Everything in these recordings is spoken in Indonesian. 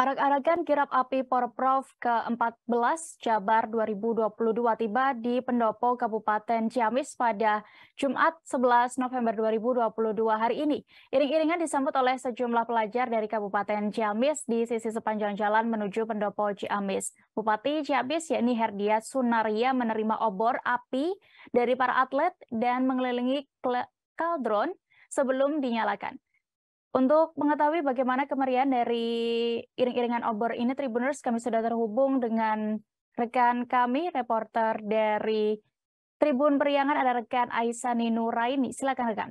Arak-arakan kirap api Porprov ke-14 Jabar 2022 tiba di Pendopo Kabupaten Ciamis pada Jumat 11 November 2022 hari ini. Iring-iringan disambut oleh sejumlah pelajar dari Kabupaten Ciamis di sisi sepanjang jalan menuju Pendopo Ciamis. Bupati Ciamis yakni Herdia Sunaria menerima obor api dari para atlet dan mengelilingi kaldron sebelum dinyalakan. Untuk mengetahui bagaimana kemeriahan dari iring-iringan obor ini, Tribuners, kami sudah terhubung dengan rekan kami, reporter dari Tribun Periangan, ada rekan Aisyani Nuraini. Silakan rekan.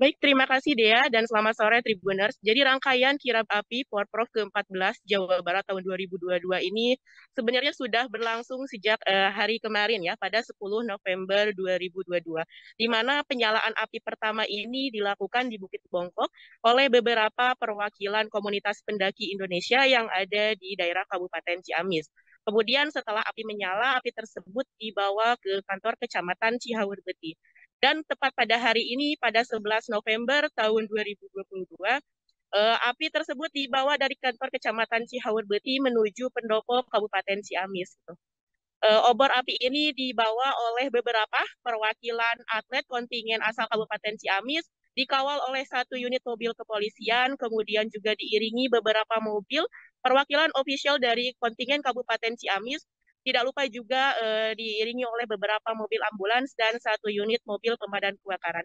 Baik, terima kasih Dea dan selamat sore Tribuners. Jadi rangkaian Kirab Api Prof ke-14 Jawa Barat tahun 2022 ini sebenarnya sudah berlangsung sejak uh, hari kemarin ya pada 10 November 2022 di mana penyalaan api pertama ini dilakukan di Bukit Bongkok oleh beberapa perwakilan komunitas pendaki Indonesia yang ada di daerah Kabupaten Ciamis. Kemudian setelah api menyala, api tersebut dibawa ke kantor Kecamatan Cihaur Beti. Dan tepat pada hari ini, pada 11 November tahun 2022, eh, api tersebut dibawa dari kantor Kecamatan Cihawar Beti menuju pendopo Kabupaten Ciamis. Gitu. Eh, obor api ini dibawa oleh beberapa perwakilan atlet kontingen asal Kabupaten Ciamis, dikawal oleh satu unit mobil kepolisian, kemudian juga diiringi beberapa mobil perwakilan ofisial dari kontingen Kabupaten Ciamis, tidak lupa juga uh, diiringi oleh beberapa mobil ambulans dan satu unit mobil pemadam kebakaran.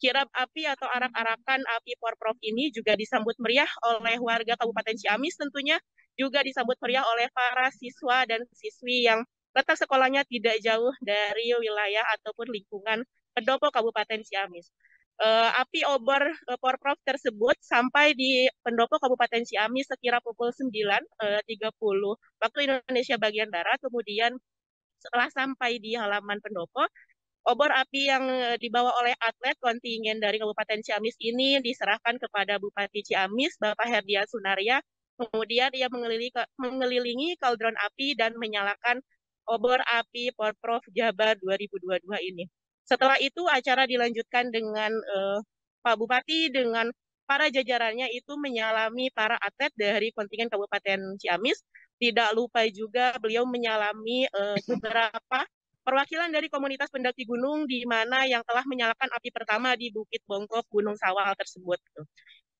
Kirap api atau arak-arakan api porprov ini juga disambut meriah oleh warga Kabupaten Ciamis tentunya juga disambut meriah oleh para siswa dan siswi yang letak sekolahnya tidak jauh dari wilayah ataupun lingkungan Pendopo Kabupaten Ciamis uh, api obor uh, eh, porprov tersebut sampai di pendopo Kabupaten Ciamis sekira pukul 9.30 eh, uh, waktu Indonesia bagian barat. Kemudian setelah sampai di halaman pendopo, obor api yang dibawa oleh atlet kontingen dari Kabupaten Ciamis ini diserahkan kepada Bupati Ciamis Bapak herdia Sunaria. Kemudian ia mengelilingi, mengelilingi kaldron api dan menyalakan obor api Porprov Jabar 2022 ini. Setelah itu acara dilanjutkan dengan uh, Pak Bupati dengan para jajarannya itu menyalami para atlet dari kontingen Kabupaten Ciamis. Tidak lupa juga beliau menyalami uh, beberapa perwakilan dari komunitas pendaki gunung di mana yang telah menyalakan api pertama di Bukit Bongkok Gunung Sawal tersebut.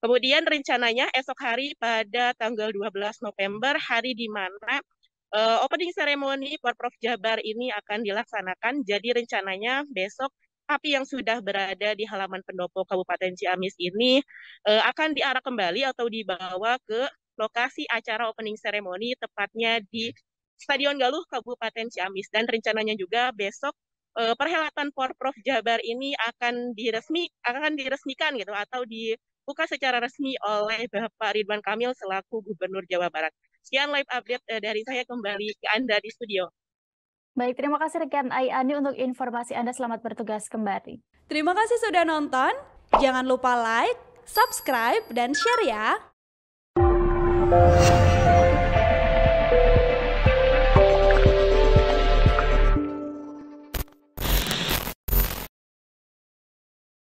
Kemudian rencananya esok hari pada tanggal 12 November, hari di mana uh, opening ceremony Porprov Jabar ini akan dilaksanakan. Jadi rencananya besok api yang sudah berada di halaman pendopo Kabupaten Ciamis ini uh, akan diarah kembali atau dibawa ke lokasi acara opening ceremony tepatnya di Stadion Galuh Kabupaten Ciamis dan rencananya juga besok uh, perhelatan Porprov Jabar ini akan diresmi akan diresmikan gitu atau dibuka secara resmi oleh Bapak Ridwan Kamil selaku Gubernur Jawa Barat. Sekian live update eh, dari saya kembali ke Anda di studio. Baik, terima kasih rekan Ayani untuk informasi Anda. Selamat bertugas kembali. Terima kasih sudah nonton. Jangan lupa like, subscribe, dan share ya.